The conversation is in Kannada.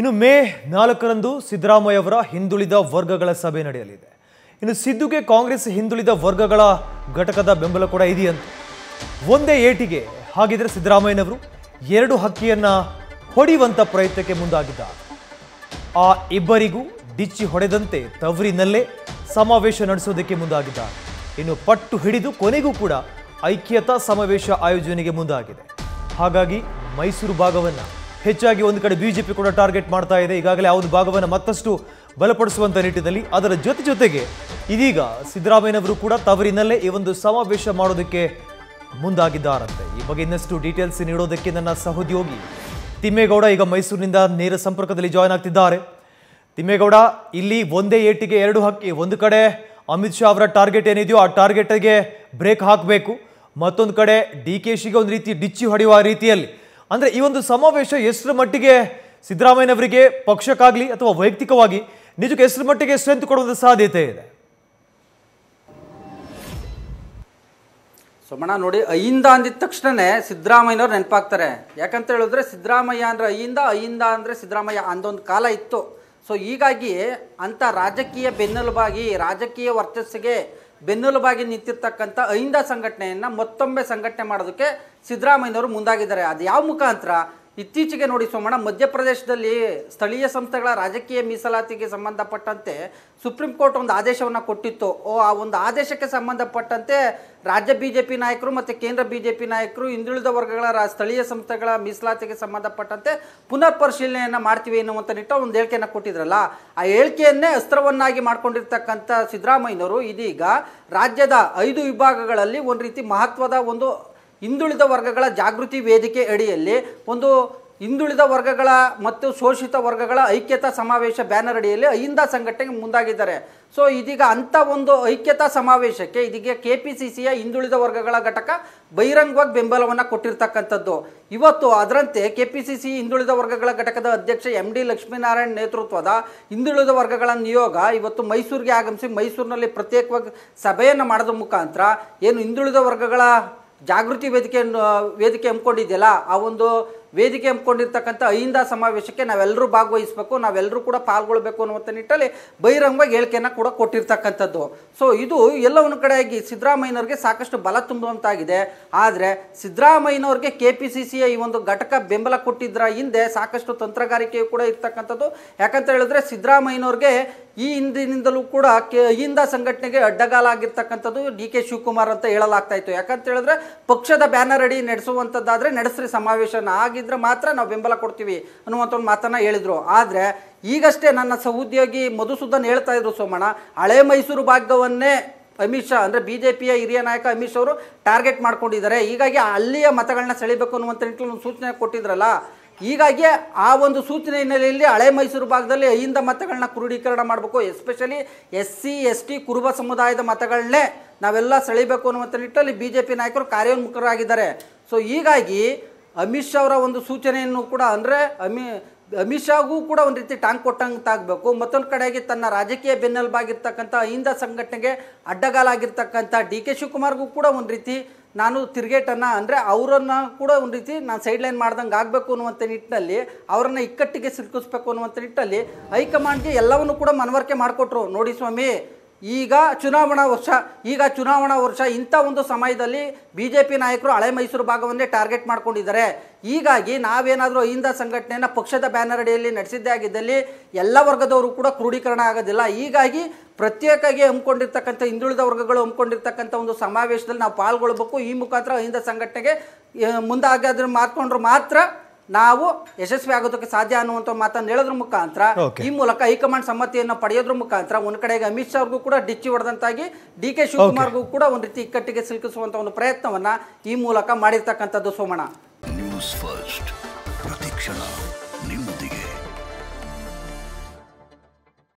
ಇನ್ನು ಮೇ ನಾಲ್ಕರಂದು ಸಿದ್ದರಾಮಯ್ಯ ಅವರ ಹಿಂದುಳಿದ ವರ್ಗಗಳ ಸಭೆ ನಡೆಯಲಿದೆ ಇನ್ನು ಸಿದ್ದುಗೆ ಕಾಂಗ್ರೆಸ್ ಹಿಂದುಳಿದ ವರ್ಗಗಳ ಘಟಕದ ಬೆಂಬಲ ಕೂಡ ಇದೆಯಂತೆ ಒಂದೇ ಏಟಿಗೆ ಹಾಗಿದ್ರೆ ಸಿದ್ದರಾಮಯ್ಯನವರು ಎರಡು ಹಕ್ಕಿಯನ್ನು ಹೊಡೆಯುವಂಥ ಪ್ರಯತ್ನಕ್ಕೆ ಮುಂದಾಗಿದ್ದಾರೆ ಆ ಇಬ್ಬರಿಗೂ ಡಿಚ್ಚಿ ಹೊಡೆದಂತೆ ತವರಿನಲ್ಲೇ ಸಮಾವೇಶ ನಡೆಸೋದಕ್ಕೆ ಮುಂದಾಗಿದ್ದಾರೆ ಇನ್ನು ಪಟ್ಟು ಹಿಡಿದು ಕೊನೆಗೂ ಕೂಡ ಐಕ್ಯತಾ ಸಮಾವೇಶ ಆಯೋಜನೆಗೆ ಮುಂದಾಗಿದೆ ಹಾಗಾಗಿ ಮೈಸೂರು ಭಾಗವನ್ನು ಹೆಚ್ಚಾಗಿ ಒಂದು ಕಡೆ ಬಿಜೆಪಿ ಕೂಡ ಟಾರ್ಗೆಟ್ ಮಾಡ್ತಾ ಇದೆ ಈಗಾಗಲೇ ಆ ಒಂದು ಭಾಗವನ್ನು ಮತ್ತಷ್ಟು ಬಲಪಡಿಸುವಂಥ ನಿಟ್ಟಿನಲ್ಲಿ ಅದರ ಜೊತೆ ಜೊತೆಗೆ ಇದೀಗ ಸಿದ್ದರಾಮಯ್ಯನವರು ಕೂಡ ತವರಿನಲ್ಲೇ ಈ ಒಂದು ಸಮಾವೇಶ ಮಾಡೋದಕ್ಕೆ ಮುಂದಾಗಿದ್ದಾರಂತೆ ಈ ಬಗ್ಗೆ ಇನ್ನಷ್ಟು ಡೀಟೇಲ್ಸ್ ನೀಡೋದಕ್ಕೆ ನನ್ನ ಸಹೋದ್ಯೋಗಿ ತಿಮ್ಮೇಗೌಡ ಈಗ ಮೈಸೂರಿನಿಂದ ನೇರ ಸಂಪರ್ಕದಲ್ಲಿ ಜಾಯ್ನ್ ಆಗ್ತಿದ್ದಾರೆ ತಿಮ್ಮೇಗೌಡ ಇಲ್ಲಿ ಒಂದೇ ಏಟಿಗೆ ಎರಡು ಹಕ್ಕಿ ಒಂದು ಕಡೆ ಅಮಿತ್ ಶಾ ಅವರ ಟಾರ್ಗೆಟ್ ಏನಿದೆಯೋ ಆ ಟಾರ್ಗೆಟ್ಗೆ ಬ್ರೇಕ್ ಹಾಕಬೇಕು ಮತ್ತೊಂದು ಕಡೆ ಡಿ ಕೆ ಶಿಗೆ ಒಂದು ರೀತಿ ಡಿಚ್ಚಿ ಹೊಡೆಯುವ ರೀತಿಯಲ್ಲಿ ಅಂದರೆ ಈ ಒಂದು ಸಮಾವೇಶ ಎಷ್ಟರ ಮಟ್ಟಿಗೆ ಸಿದ್ದರಾಮಯ್ಯನವರಿಗೆ ಪಕ್ಷಕ್ಕಾಗಲಿ ಅಥವಾ ವೈಯಕ್ತಿಕವಾಗಿ ನಿಜಕ್ಕೆ ಎಷ್ಟರ ಮಟ್ಟಿಗೆ ಸ್ಟ್ರೆಂತ್ ಕೊಡುವಂಥ ಸಾಧ್ಯತೆ ಇದೆ ಸೋಮಣ್ಣ ನೋಡಿ ಅಯ್ಯಿಂದ ಅಂದಿದ ತಕ್ಷಣನೇ ಸಿದ್ದರಾಮಯ್ಯನವ್ರು ನೆನಪಾಗ್ತಾರೆ ಯಾಕಂತ ಹೇಳಿದ್ರೆ ಸಿದ್ದರಾಮಯ್ಯ ಅಂದರೆ ಅಯ್ಯಿಂದ ಅಯ್ಯಿಂದ ಅಂದರೆ ಸಿದ್ದರಾಮಯ್ಯ ಅಂದೊಂದು ಕಾಲ ಇತ್ತು ಸೊ ಹೀಗಾಗಿ ಅಂಥ ರಾಜಕೀಯ ಬೆನ್ನೆಲುಬಾಗಿ ರಾಜಕೀಯ ವರ್ಚಸ್ಸಿಗೆ ಬೆನ್ನೆಲುಬಾಗಿ ನಿಂತಿರ್ತಕ್ಕಂಥ ಅಹಿಂದ ಸಂಘಟನೆಯನ್ನು ಮತ್ತೊಮ್ಮೆ ಸಂಘಟನೆ ಮಾಡೋದಕ್ಕೆ ಸಿದ್ದರಾಮಯ್ಯನವರು ಮುಂದಾಗಿದ್ದಾರೆ ಅದು ಯಾವ ಮುಖಾಂತರ ಇತ್ತೀಚೆಗೆ ನೋಡಿ ಸೋಮಣ್ಣ ಮಧ್ಯಪ್ರದೇಶದಲ್ಲಿ ಸ್ಥಳೀಯ ಸಂಸ್ಥೆಗಳ ರಾಜಕೀಯ ಮೀಸಲಾತಿಗೆ ಸಂಬಂಧಪಟ್ಟಂತೆ ಸುಪ್ರೀಂ ಕೋರ್ಟ್ ಒಂದು ಆದೇಶವನ್ನು ಕೊಟ್ಟಿತ್ತು ಓ ಆ ಒಂದು ಆದೇಶಕ್ಕೆ ಸಂಬಂಧಪಟ್ಟಂತೆ ರಾಜ್ಯ ಬಿ ಜೆ ಪಿ ನಾಯಕರು ಮತ್ತು ಕೇಂದ್ರ ಬಿ ಜೆ ಪಿ ನಾಯಕರು ಹಿಂದುಳಿದ ವರ್ಗಗಳ ಸ್ಥಳೀಯ ಸಂಸ್ಥೆಗಳ ಮೀಸಲಾತಿಗೆ ಸಂಬಂಧಪಟ್ಟಂತೆ ಪುನರ್ ಪರಿಶೀಲನೆಯನ್ನು ಮಾಡ್ತೀವಿ ಎನ್ನುವಂಥ ನಿಟ್ಟ ಒಂದು ಹೇಳಿಕೆಯನ್ನು ಕೊಟ್ಟಿದ್ರಲ್ಲ ಆ ಹೇಳಿಕೆಯನ್ನೇ ಅಸ್ತ್ರವನ್ನಾಗಿ ಮಾಡಿಕೊಂಡಿರ್ತಕ್ಕಂಥ ಸಿದ್ದರಾಮಯ್ಯನವರು ಇದೀಗ ರಾಜ್ಯದ ಐದು ವಿಭಾಗಗಳಲ್ಲಿ ಒಂದು ರೀತಿ ಮಹತ್ವದ ಒಂದು ಹಿಂದುಳಿದ ವರ್ಗಗಳ ಜಾಗೃತಿ ವೇದಿಕೆ ಅಡಿಯಲ್ಲಿ ಒಂದು ಹಿಂದುಳಿದ ವರ್ಗಗಳ ಮತ್ತು ಶೋಷಿತ ವರ್ಗಗಳ ಐಕ್ಯತಾ ಸಮಾವೇಶ ಬ್ಯಾನರ್ ಅಡಿಯಲ್ಲಿ ಅಹಿಂದ ಸಂಘಟನೆಗೆ ಮುಂದಾಗಿದ್ದಾರೆ ಸೊ ಇದೀಗ ಅಂಥ ಒಂದು ಐಕ್ಯತಾ ಸಮಾವೇಶಕ್ಕೆ ಇದೀಗ ಕೆ ಪಿ ಸಿ ಸಿಯ ಹಿಂದುಳಿದ ವರ್ಗಗಳ ಘಟಕ ಬಹಿರಂಗವಾಗಿ ಬೆಂಬಲವನ್ನು ಕೊಟ್ಟಿರ್ತಕ್ಕಂಥದ್ದು ಇವತ್ತು ಅದರಂತೆ ಕೆ ಪಿ ಸಿ ಸಿ ಹಿಂದುಳಿದ ವರ್ಗಗಳ ಘಟಕದ ಅಧ್ಯಕ್ಷ ಎಂ ಡಿ ಲಕ್ಷ್ಮೀನಾರಾಯಣ್ ನೇತೃತ್ವದ ಹಿಂದುಳಿದ ವರ್ಗಗಳ ನಿಯೋಗ ಇವತ್ತು ಮೈಸೂರಿಗೆ ಆಗಮಿಸಿ ಮೈಸೂರಿನಲ್ಲಿ ಪ್ರತ್ಯೇಕವಾಗಿ ಸಭೆಯನ್ನು ಮಾಡೋದ್ರ ಮುಖಾಂತರ ಏನು ಹಿಂದುಳಿದ ವರ್ಗಗಳ ಜಾಗೃತಿ ವೇದಿಕೆಯನ್ನು ವೇದಿಕೆ ಹಮ್ಮಿಕೊಂಡಿದ್ದೆಲ್ಲ ಆ ಒಂದು ವೇದಿಕೆ ಹಮ್ಮಿಕೊಂಡಿರ್ತಕ್ಕಂಥ ಅಹಿಂದ ಸಮಾವೇಶಕ್ಕೆ ನಾವೆಲ್ಲರೂ ಭಾಗವಹಿಸಬೇಕು ನಾವೆಲ್ಲರೂ ಕೂಡ ಪಾಲ್ಗೊಳ್ಬೇಕು ಅನ್ನುವಂಥ ನಿಟ್ಟಲ್ಲಿ ಬಹಿರಂಗವಾಗಿ ಹೇಳಿಕೆಯನ್ನು ಕೂಡ ಕೊಟ್ಟಿರ್ತಕ್ಕಂಥದ್ದು ಸೊ ಇದು ಎಲ್ಲವನ್ನು ಕಡೆಯಾಗಿ ಸಿದ್ದರಾಮಯ್ಯನವ್ರಿಗೆ ಸಾಕಷ್ಟು ಬಲ ತುಂಬುವಂತಾಗಿದೆ ಆದರೆ ಸಿದ್ದರಾಮಯ್ಯನವ್ರಿಗೆ ಕೆ ಪಿ ಸಿ ಸಿಯ ಈ ಒಂದು ಘಟಕ ಬೆಂಬಲ ಕೊಟ್ಟಿದ್ರ ಹಿಂದೆ ಸಾಕಷ್ಟು ತಂತ್ರಗಾರಿಕೆಯು ಕೂಡ ಇರ್ತಕ್ಕಂಥದ್ದು ಯಾಕಂತ ಹೇಳಿದ್ರೆ ಸಿದ್ದರಾಮಯ್ಯನವ್ರಿಗೆ ಈ ಹಿಂದಿನಿಂದಲೂ ಕೂಡ ಕೆ ಅಹಿಂದ ಸಂಘಟನೆಗೆ ಅಡ್ಡಗಾಲಾಗಿರ್ತಕ್ಕಂಥದ್ದು ಡಿ ಕೆ ಶಿವಕುಮಾರ್ ಅಂತ ಹೇಳಲಾಗ್ತಾ ಇತ್ತು ಯಾಕಂತ ಹೇಳಿದ್ರೆ ಪಕ್ಷದ ಬ್ಯಾನರ್ ಅಡಿ ನಡೆಸುವಂಥದ್ದಾದರೆ ನಡೆಸ್ರಿ ಸಮಾವೇಶನ ಆಗಿ ಆಗಿದ್ರೆ ಮಾತ್ರ ನಾವು ಬೆಂಬಲ ಕೊಡ್ತೀವಿ ಅನ್ನುವಂಥ ಒಂದು ಮಾತನ್ನು ಹೇಳಿದರು ಆದರೆ ಈಗಷ್ಟೇ ನನ್ನ ಸಹೋದ್ಯೋಗಿ ಮಧುಸೂದನ್ ಹೇಳ್ತಾ ಇದ್ರು ಸೋಮಣ್ಣ ಹಳೆ ಮೈಸೂರು ಭಾಗವನ್ನೇ ಅಮಿತ್ ಶಾ ಅಂದರೆ ಬಿ ಜೆ ಪಿಯ ಹಿರಿಯ ನಾಯಕ ಅಮಿತ್ ಅವರು ಟಾರ್ಗೆಟ್ ಮಾಡ್ಕೊಂಡಿದ್ದಾರೆ ಹೀಗಾಗಿ ಅಲ್ಲಿಯ ಮತಗಳನ್ನ ಸೆಳಿಬೇಕು ಅನ್ನುವಂಥ ನಿಟ್ಟಿನಲ್ಲಿ ಒಂದು ಸೂಚನೆ ಕೊಟ್ಟಿದ್ರಲ್ಲ ಹೀಗಾಗಿ ಆ ಒಂದು ಸೂಚನೆ ಹಿನ್ನೆಲೆಯಲ್ಲಿ ಹಳೆ ಮೈಸೂರು ಭಾಗದಲ್ಲಿ ಅಹಿಂದ ಮತಗಳನ್ನ ಕ್ರೋಢೀಕರಣ ಮಾಡಬೇಕು especially S C S T Kuruba ಸಮುದಾಯದ ಮತಗಳನ್ನೇ ನಾವೆಲ್ಲ ಸೆಳಿಬೇಕು ಅನ್ನುವಂಥ ನಿಟ್ಟಲ್ಲಿ ಬಿ ಜೆ ಪಿ ನಾಯಕರು ಕಾರ್ಯೋನ್ಮುಖರಾಗಿದ್ದಾರೆ ಸೊ ಹೀಗಾಗಿ ಅಮಿತ್ ಶಾ ಅವರ ಒಂದು ಸೂಚನೆಯನ್ನು ಕೂಡ ಅಂದರೆ ಅಮಿ ಅಮಿತ್ ಶಾಗೂ ಕೂಡ ಒಂದು ರೀತಿ ಟಾಂಗ್ ಕೊಟ್ಟಂಗೆ ಮತ್ತೊಂದು ಕಡೆಗೆ ತನ್ನ ರಾಜಕೀಯ ಬೆನ್ನೆಲುಬಾಗಿರ್ತಕ್ಕಂಥ ಅಹಿಂದ ಸಂಘಟನೆಗೆ ಅಡ್ಡಗಾಲಾಗಿರ್ತಕ್ಕಂಥ ಡಿ ಕೆ ಶಿವಕುಮಾರ್ಗೂ ಕೂಡ ಒಂದು ರೀತಿ ನಾನು ತಿರುಗೇಟನ್ನು ಅಂದರೆ ಅವರನ್ನು ಕೂಡ ಒಂದು ರೀತಿ ನಾನು ಸೈಡ್ಲೈನ್ ಮಾಡ್ದಂಗೆ ಆಗಬೇಕು ಅನ್ನುವಂಥ ನಿಟ್ಟಿನಲ್ಲಿ ಅವರನ್ನು ಇಕ್ಕಟ್ಟಿಗೆ ಸಿಲುಕಿಸ್ಬೇಕು ಅನ್ನುವಂಥ ನಿಟ್ಟಿನಲ್ಲಿ ಹೈಕಮಾಂಡ್ಗೆ ಎಲ್ಲವನ್ನು ಕೂಡ ಮನವರಿಕೆ ಮಾಡಿಕೊಟ್ರು ನೋಡಿ ಸ್ವಾಮಿ ಈಗ ಚುನಾವಣಾ ವರ್ಷ ಈಗ ಚುನಾವಣಾ ವರ್ಷ ಇಂಥ ಒಂದು ಸಮಯದಲ್ಲಿ ಬಿ ಜೆ ಪಿ ನಾಯಕರು ಹಳೆ ಮೈಸೂರು ಭಾಗವನ್ನೇ ಟಾರ್ಗೆಟ್ ಮಾಡ್ಕೊಂಡಿದ್ದಾರೆ ಹೀಗಾಗಿ ನಾವೇನಾದರೂ ಅಹಿಂದ ಸಂಘಟನೆಯನ್ನು ಪಕ್ಷದ ಬ್ಯಾನರ್ ಅಡಿಯಲ್ಲಿ ನಡೆಸಿದ್ದೇ ಆಗಿದ್ದಲ್ಲಿ ಎಲ್ಲ ವರ್ಗದವರು ಕೂಡ ಕ್ರೋಢೀಕರಣ ಆಗೋದಿಲ್ಲ ಹೀಗಾಗಿ ಪ್ರತ್ಯೇಕವಾಗಿ ಹಮ್ಮಿಕೊಂಡಿರ್ತಕ್ಕಂಥ ಹಿಂದುಳಿದ ವರ್ಗಗಳು ಹಮ್ಮಿಕೊಂಡಿರ್ತಕ್ಕಂಥ ಒಂದು ಸಮಾವೇಶದಲ್ಲಿ ನಾವು ಪಾಲ್ಗೊಳ್ಬೇಕು ಈ ಮುಖಾಂತರ ಅಹಿಂದ ಸಂಘಟನೆಗೆ ಮುಂದಾಗಾದ್ರೆ ಮಾರ್ಕೊಂಡ್ರು ಮಾತ್ರ ನಾವು ಯಶಸ್ವಿ ಆಗೋದಕ್ಕೆ ಸಾಧ್ಯ ಅನ್ನುವಂಥ ಮಾತನ್ನು ಹೇಳೋದ್ರ ಮುಖಾಂತರ ಈ ಮೂಲಕ ಹೈಕಮಾಂಡ್ ಸಮ್ಮತಿಯನ್ನು ಪಡೆಯೋದ್ರ ಮುಖಾಂತರ ಒಂದು ಕಡೆಗೆ ಅಮಿತ್ ಶಾ ಅವ್ರಿಗೂ ಕೂಡ ಡಿಚ್ಚಿ ಹೊಡೆದಂತಾಗಿ ಡಿ ಕೆ ಶಿವಕುಮಾರ್ಗೂ ಕೂಡ ಒಂದು ರೀತಿ ಇಕ್ಕಟ್ಟಿಗೆ ಸಿಲುಕಿಸುವಂಥ ಒಂದು ಪ್ರಯತ್ನವನ್ನ ಈ ಮೂಲಕ ಮಾಡಿರ್ತಕ್ಕಂಥದ್ದು ಸೋಮಣ್ಣ ನ್ಯೂಸ್ ಫಸ್ಟ್